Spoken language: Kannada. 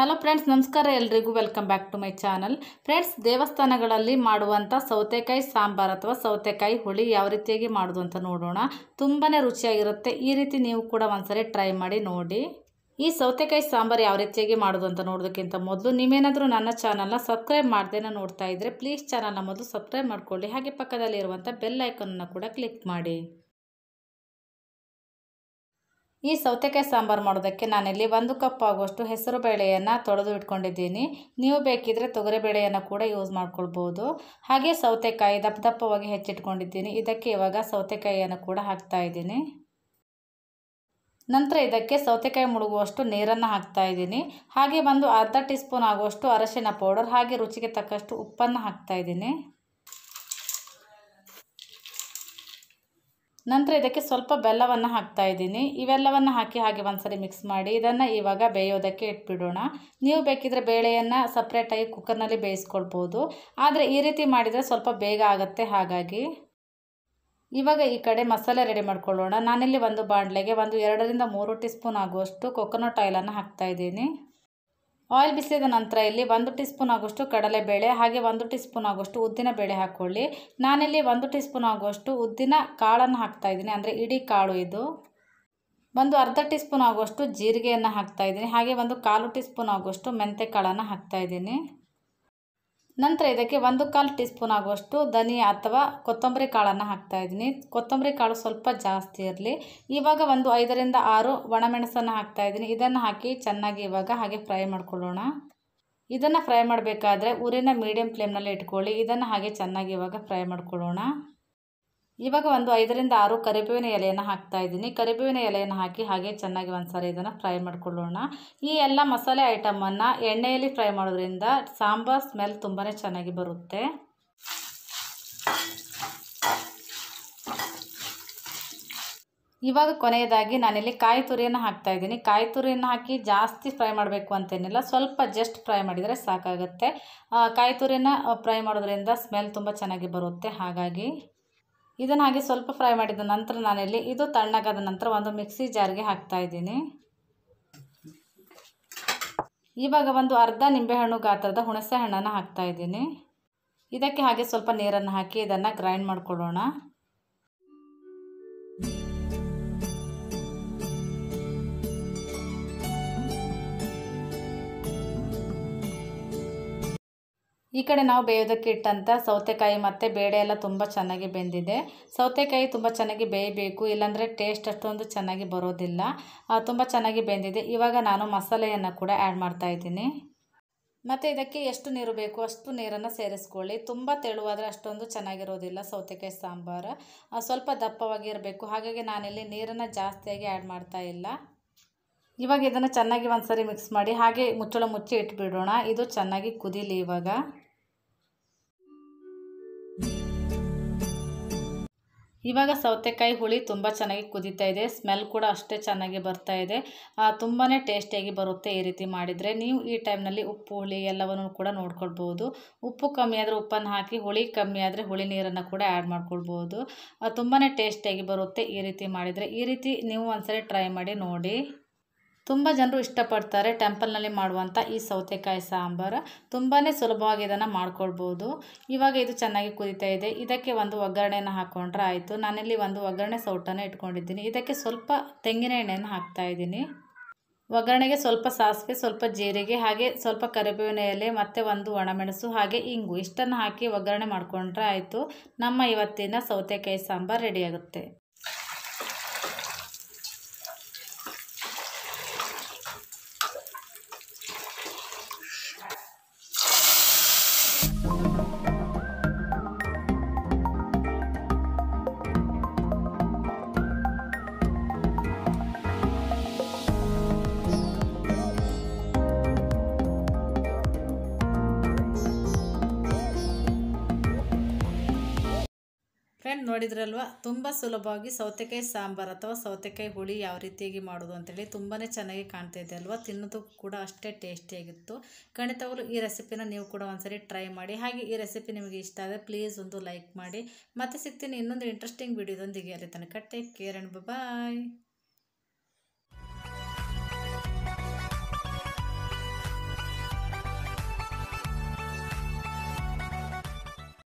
ಹಲೋ ಫ್ರೆಂಡ್ಸ್ ನಮಸ್ಕಾರ ಎಲ್ರಿಗೂ welcome back to my channel friends ದೇವಸ್ಥಾನಗಳಲ್ಲಿ ಮಾಡುವಂಥ ಸೌತೆಕಾಯಿ ಸಾಂಬಾರು ಅಥವಾ ಸೌತೆಕಾಯಿ ಹುಳಿ ಯಾವ ರೀತಿಯಾಗಿ ಮಾಡೋದು ಅಂತ ನೋಡೋಣ ತುಂಬಾ ರುಚಿಯಾಗಿರುತ್ತೆ ಈ ರೀತಿ ನೀವು ಕೂಡ ಒಂದ್ಸರಿ ಟ್ರೈ ಮಾಡಿ ನೋಡಿ ಈ ಸೌತೆಕಾಯಿ ಸಾಂಬಾರು ಯಾವ ರೀತಿಯಾಗಿ ಮಾಡೋದು ಅಂತ ನೋಡೋದಕ್ಕಿಂತ ಮೊದಲು ನೀವೇನಾದರೂ ನನ್ನ ಚಾನಲ್ನ ಸಬ್ಸ್ಕ್ರೈಬ್ ಮಾಡ್ದೇನ ನೋಡ್ತಾ ಇದ್ದರೆ ಪ್ಲೀಸ್ ಚಾನಲ್ನ ಮೊದಲು ಸಬ್ಸ್ಕ್ರೈಬ್ ಮಾಡಿಕೊಳ್ಳಿ ಹಾಗೆ ಪಕ್ಕದಲ್ಲಿರುವಂಥ ಬೆಲ್ ಐಕನನ್ನು ಕೂಡ ಕ್ಲಿಕ್ ಮಾಡಿ ಈ ಸೌತೆಕಾಯಿ ಸಾಂಬಾರು ಮಾಡೋದಕ್ಕೆ ನಾನಿಲ್ಲಿ ಒಂದು ಕಪ್ ಆಗುವಷ್ಟು ಹೆಸರು ಬೇಳೆಯನ್ನು ತೊಳೆದು ಇಟ್ಕೊಂಡಿದ್ದೀನಿ ನೀವು ಬೇಕಿದ್ದರೆ ತೊಗರಿಬೇಳೆಯನ್ನು ಕೂಡ ಯೂಸ್ ಮಾಡ್ಕೊಳ್ಬೋದು ಹಾಗೆ ಸೌತೆಕಾಯಿ ದಪ್ಪ ದಪ್ಪವಾಗಿ ಹೆಚ್ಚಿಟ್ಕೊಂಡಿದ್ದೀನಿ ಇದಕ್ಕೆ ಇವಾಗ ಸೌತೆಕಾಯಿಯನ್ನು ಕೂಡ ಹಾಕ್ತಾ ಇದ್ದೀನಿ ನಂತರ ಇದಕ್ಕೆ ಸೌತೆಕಾಯಿ ಮುಳುಗುವಷ್ಟು ನೀರನ್ನು ಹಾಕ್ತಾ ಇದ್ದೀನಿ ಹಾಗೆ ಬಂದು ಅರ್ಧ ಟೀ ಸ್ಪೂನ್ ಆಗುವಷ್ಟು ಅರಶಿನ ಪೌಡರ್ ಹಾಗೆ ರುಚಿಗೆ ತಕ್ಕಷ್ಟು ಉಪ್ಪನ್ನು ಹಾಕ್ತಾ ಇದ್ದೀನಿ ನಂತರ ಇದಕ್ಕೆ ಸ್ವಲ್ಪ ಬೆಲ್ಲವನ್ನು ಹಾಕ್ತಾ ಇದ್ದೀನಿ ಇವೆಲ್ಲವನ್ನು ಹಾಕಿ ಹಾಗೆ ಒಂದ್ಸರಿ ಮಿಕ್ಸ್ ಮಾಡಿ ಇದನ್ನು ಇವಾಗ ಬೇಯೋದಕ್ಕೆ ಇಟ್ಬಿಡೋಣ ನೀವು ಬೇಕಿದ್ರೆ ಬೇಳೆಯನ್ನು ಸಪ್ರೇಟಾಗಿ ಕುಕ್ಕರ್ನಲ್ಲಿ ಬೇಯಿಸ್ಕೊಳ್ಬೋದು ಆದರೆ ಈ ರೀತಿ ಮಾಡಿದರೆ ಸ್ವಲ್ಪ ಬೇಗ ಆಗುತ್ತೆ ಹಾಗಾಗಿ ಇವಾಗ ಈ ಕಡೆ ಮಸಾಲೆ ರೆಡಿ ಮಾಡ್ಕೊಳ್ಳೋಣ ನಾನಿಲ್ಲಿ ಒಂದು ಬಾಣಲೆಗೆ ಒಂದು ಎರಡರಿಂದ ಮೂರು ಟೀ ಸ್ಪೂನ್ ಆಗುವಷ್ಟು ಕೊಕೊನಟ್ ಆಯಿಲನ್ನು ಹಾಕ್ತಾಯಿದ್ದೀನಿ ಆಯಿಲ್ ಬಿಸಿದ ನಂತರ ಇಲ್ಲಿ ಒಂದು ಟೀ ಸ್ಪೂನ್ ಆಗೋಷ್ಟು ಕಡಲೆಬೇಳೆ ಹಾಗೆ ಒಂದು ಟೀ ಸ್ಪೂನ್ ಆಗೋಷ್ಟು ಉದ್ದಿನ ಬೇಳೆ ಹಾಕ್ಕೊಳ್ಳಿ ನಾನಿಲ್ಲಿ ಒಂದು ಟೀ ಸ್ಪೂನ್ ಆಗುವಷ್ಟು ಉದ್ದಿನ ಕಾಳನ್ನು ಇದ್ದೀನಿ ಅಂದರೆ ಇಡೀ ಕಾಳು ಇದು ಒಂದು ಅರ್ಧ ಟೀ ಸ್ಪೂನ್ ಆಗುವಷ್ಟು ಜೀರಿಗೆಯನ್ನು ಇದ್ದೀನಿ ಹಾಗೆ ಒಂದು ಕಾಲು ಟೀ ಸ್ಪೂನ್ ಆಗುವಷ್ಟು ಮೆಂತೆ ಕಾಳನ್ನು ಇದ್ದೀನಿ ನಂತರ ಇದಕ್ಕೆ ಒಂದು ಕಾಲು ಟೀ ಸ್ಪೂನ್ ಆಗುವಷ್ಟು ಧನಿಯಾ ಅಥವಾ ಕೊತ್ತಂಬರಿ ಕಾಳನ್ನು ಇದ್ದೀನಿ ಕೊತ್ತಂಬರಿ ಕಾಳು ಸ್ವಲ್ಪ ಜಾಸ್ತಿ ಇರಲಿ ಇವಾಗ ಒಂದು ಐದರಿಂದ ಆರು ಒಣಮೆಣಸನ್ನು ಇದ್ದೀನಿ ಇದನ್ನು ಹಾಕಿ ಚೆನ್ನಾಗಿ ಇವಾಗ ಹಾಗೆ ಫ್ರೈ ಮಾಡ್ಕೊಳ್ಳೋಣ ಇದನ್ನು ಫ್ರೈ ಮಾಡಬೇಕಾದ್ರೆ ಉರಿನ ಮೀಡಿಯಮ್ ಫ್ಲೇಮ್ನಲ್ಲಿ ಇಟ್ಕೊಳ್ಳಿ ಇದನ್ನು ಹಾಗೆ ಚೆನ್ನಾಗಿ ಇವಾಗ ಫ್ರೈ ಮಾಡ್ಕೊಳ್ಳೋಣ ಇವಾಗ ಒಂದು ಐದರಿಂದ ಆರು ಕರಿಬೇವಿನ ಎಲೆಯನ್ನು ಹಾಕ್ತಾ ಇದ್ದೀನಿ ಕರಿಬೇವಿನ ಎಲೆಯನ್ನು ಹಾಕಿ ಹಾಗೆ ಚೆನ್ನಾಗಿ ಒಂದ್ಸಾರಿ ಇದನ್ನು ಫ್ರೈ ಮಾಡ್ಕೊಳ್ಳೋಣ ಈ ಎಲ್ಲ ಮಸಾಲೆ ಐಟಮನ್ನು ಎಣ್ಣೆಯಲ್ಲಿ ಫ್ರೈ ಮಾಡೋದ್ರಿಂದ ಸಾಂಬಾರ್ ಸ್ಮೆಲ್ ತುಂಬಾ ಚೆನ್ನಾಗಿ ಬರುತ್ತೆ ಇವಾಗ ಕೊನೆಯದಾಗಿ ನಾನಿಲ್ಲಿ ಕಾಯಿ ತುರಿಯನ್ನು ಹಾಕ್ತಾ ಇದ್ದೀನಿ ಕಾಯಿ ತುರಿಯನ್ನು ಹಾಕಿ ಜಾಸ್ತಿ ಫ್ರೈ ಮಾಡಬೇಕು ಅಂತೇನಿಲ್ಲ ಸ್ವಲ್ಪ ಜಸ್ಟ್ ಫ್ರೈ ಮಾಡಿದರೆ ಸಾಕಾಗುತ್ತೆ ಕಾಯಿ ತುರಿನ ಫ್ರೈ ಮಾಡೋದ್ರಿಂದ ಸ್ಮೆಲ್ ತುಂಬ ಚೆನ್ನಾಗಿ ಬರುತ್ತೆ ಹಾಗಾಗಿ ಇದನ್ನು ಹಾಗೆ ಸ್ವಲ್ಪ ಫ್ರೈ ಮಾಡಿದ ನಂತರ ನಾನಿಲ್ಲಿ ಇದು ತಣ್ಣಗಾದ ನಂತರ ಒಂದು ಮಿಕ್ಸಿ ಜಾರ್ಗೆ ಹಾಕ್ತಾ ಇದ್ದೀನಿ ಇವಾಗ ಒಂದು ಅರ್ಧ ನಿಂಬೆಹಣ್ಣು ಗಾತ್ರದ ಹುಣಸೆ ಹಣ್ಣನ್ನು ಇದ್ದೀನಿ ಇದಕ್ಕೆ ಹಾಗೆ ಸ್ವಲ್ಪ ನೀರನ್ನು ಹಾಕಿ ಇದನ್ನು ಗ್ರೈಂಡ್ ಮಾಡ್ಕೊಳ್ಳೋಣ ಈ ಕಡೆ ನಾವು ಬೇಯೋದಕ್ಕೆ ಇಟ್ಟಂಥ ಸೌತೆಕಾಯಿ ಮತ್ತು ಬೇಳೆ ಎಲ್ಲ ತುಂಬ ಚೆನ್ನಾಗಿ ಬೆಂದಿದೆ ಸೌತೆಕಾಯಿ ತುಂಬ ಚೆನ್ನಾಗಿ ಬೇಯಬೇಕು ಇಲ್ಲಾಂದರೆ ಟೇಸ್ಟ್ ಅಷ್ಟೊಂದು ಚೆನ್ನಾಗಿ ಬರೋದಿಲ್ಲ ತುಂಬ ಚೆನ್ನಾಗಿ ಬೆಂದಿದೆ ಇವಾಗ ನಾನು ಮಸಾಲೆಯನ್ನು ಕೂಡ ಆ್ಯಡ್ ಮಾಡ್ತಾಯಿದ್ದೀನಿ ಮತ್ತು ಇದಕ್ಕೆ ಎಷ್ಟು ನೀರು ಬೇಕು ಅಷ್ಟು ನೀರನ್ನು ಸೇರಿಸ್ಕೊಳ್ಳಿ ತುಂಬ ತೆಳುವಾದರೆ ಅಷ್ಟೊಂದು ಚೆನ್ನಾಗಿರೋದಿಲ್ಲ ಸೌತೆಕಾಯಿ ಸಾಂಬಾರು ಸ್ವಲ್ಪ ದಪ್ಪವಾಗಿರಬೇಕು ಹಾಗಾಗಿ ನಾನಿಲ್ಲಿ ನೀರನ್ನು ಜಾಸ್ತಿಯಾಗಿ ಆ್ಯಡ್ ಮಾಡ್ತಾ ಇಲ್ಲ ಇವಾಗ ಇದನ್ನು ಚೆನ್ನಾಗಿ ಒಂದು ಸರಿ ಮಿಕ್ಸ್ ಮಾಡಿ ಹಾಗೆ ಮುಚ್ಚಳ ಮುಚ್ಚಿ ಇಟ್ಬಿಡೋಣ ಇದು ಚೆನ್ನಾಗಿ ಕುದೀಲಿ ಇವಾಗ ಇವಾಗ ಸೌತೆಕಾಯಿ ಹುಳಿ ತುಂಬ ಚೆನ್ನಾಗಿ ಕುದೀತಾ ಇದೆ ಸ್ಮೆಲ್ ಕೂಡ ಅಷ್ಟೇ ಚೆನ್ನಾಗಿ ಬರ್ತಾ ಇದೆ ತುಂಬಾ ಟೇಸ್ಟಿಯಾಗಿ ಬರುತ್ತೆ ಈ ರೀತಿ ಮಾಡಿದರೆ ನೀವು ಈ ಟೈಮ್ನಲ್ಲಿ ಉಪ್ಪು ಹುಳಿ ಎಲ್ಲವನ್ನು ಕೂಡ ನೋಡ್ಕೊಳ್ಬೋದು ಉಪ್ಪು ಕಮ್ಮಿ ಆದರೆ ಉಪ್ಪನ್ನು ಹಾಕಿ ಹುಳಿ ಕಮ್ಮಿ ಆದರೆ ಹುಳಿ ನೀರನ್ನು ಕೂಡ ಆ್ಯಡ್ ಮಾಡ್ಕೊಳ್ಬೋದು ತುಂಬಾ ಟೇಸ್ಟಿಯಾಗಿ ಬರುತ್ತೆ ಈ ರೀತಿ ಮಾಡಿದರೆ ಈ ರೀತಿ ನೀವು ಒಂದ್ಸರಿ ಟ್ರೈ ಮಾಡಿ ನೋಡಿ ತುಂಬ ಜನರು ಇಷ್ಟಪಡ್ತಾರೆ ಟೆಂಪಲ್ನಲ್ಲಿ ಮಾಡುವಂಥ ಈ ಸೌತೆಕಾಯಿ ಸಾಂಬಾರು ತುಂಬಾ ಸುಲಭವಾಗಿ ಇದನ್ನು ಮಾಡ್ಕೊಳ್ಬೋದು ಇವಾಗ ಇದು ಚೆನ್ನಾಗಿ ಕುದೀತಾ ಇದೆ ಇದಕ್ಕೆ ಒಂದು ಒಗ್ಗರಣೆಯನ್ನು ಹಾಕ್ಕೊಂಡ್ರೆ ಆಯಿತು ನಾನಿಲ್ಲಿ ಒಂದು ಒಗ್ಗರಣೆ ಸೌಟನ್ನು ಇಟ್ಕೊಂಡಿದ್ದೀನಿ ಇದಕ್ಕೆ ಸ್ವಲ್ಪ ತೆಂಗಿನ ಎಣ್ಣೆಯನ್ನು ಇದ್ದೀನಿ ಒಗ್ಗರಣೆಗೆ ಸ್ವಲ್ಪ ಸಾಸಿವೆ ಸ್ವಲ್ಪ ಜೀರಿಗೆ ಹಾಗೆ ಸ್ವಲ್ಪ ಕರಿಬೇವಿನ ಎಲೆ ಮತ್ತು ಒಂದು ಒಣಮೆಣಸು ಹಾಗೆ ಇಂಗು ಇಷ್ಟನ್ನು ಹಾಕಿ ಒಗ್ಗರಣೆ ಮಾಡಿಕೊಂಡ್ರೆ ಆಯಿತು ನಮ್ಮ ಇವತ್ತಿನ ಸೌತೆಕಾಯಿ ಸಾಂಬಾರು ರೆಡಿಯಾಗುತ್ತೆ ಫ್ರೆಂಡ್ ನೋಡಿದ್ರಲ್ವ ತುಂಬ ಸುಲಭವಾಗಿ ಸೌತೆಕಾಯಿ ಸಾಂಬಾರು ಅಥವಾ ಸೌತೆಕಾಯಿ ಹುಳಿ ಯಾವ ರೀತಿಯಾಗಿ ಮಾಡೋದು ಅಂತೇಳಿ ತುಂಬಾ ಚೆನ್ನಾಗಿ ಕಾಣ್ತಾ ಇದೆ ಅಲ್ವಾ ತಿನ್ನೋದು ಕೂಡ ಅಷ್ಟೇ ಟೇಸ್ಟಿಯಾಗಿತ್ತು ಖಂಡಿತವಾಗಲೂ ಈ ರೆಸಿಪಿನ ನೀವು ಕೂಡ ಒಂದ್ಸರಿ ಟ್ರೈ ಮಾಡಿ ಹಾಗೆ ಈ ರೆಸಿಪಿ ನಿಮಗೆ ಇಷ್ಟ ಆದರೆ ಪ್ಲೀಸ್ ಒಂದು ಲೈಕ್ ಮಾಡಿ ಮತ್ತೆ ಸಿಗ್ತೀನಿ ಇನ್ನೊಂದು ಇಂಟ್ರೆಸ್ಟಿಂಗ್ ವಿಡಿಯೋದೊಂದಿಗೆ ಅಲ್ಲಿ ತನಕ ಟೇಕ್ ಕೇರ್ ಅಂಡ್ ಬಾಯ್